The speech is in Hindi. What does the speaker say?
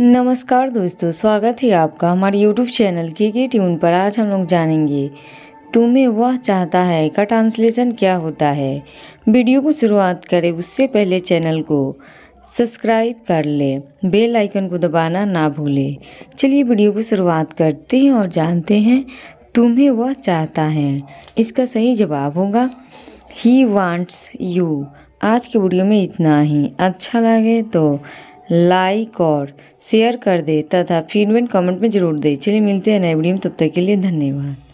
नमस्कार दोस्तों स्वागत है आपका हमारे YouTube चैनल के के ट्यून पर आज हम लोग जानेंगे तुम्हें वह चाहता है का ट्रांसलेशन क्या होता है वीडियो को शुरुआत करें उससे पहले चैनल को सब्सक्राइब कर ले बेल आइकन को दबाना ना भूलें चलिए वीडियो को शुरुआत करते हैं और जानते हैं तुम्हें वह चाहता है इसका सही जवाब होगा ही वांट्स यू आज के वीडियो में इतना ही अच्छा लगे तो लाइक और शेयर कर दे तथा फीडबैक कमेंट में जरूर दे चलिए मिलते हैं नए वीडियो में तब तक के लिए धन्यवाद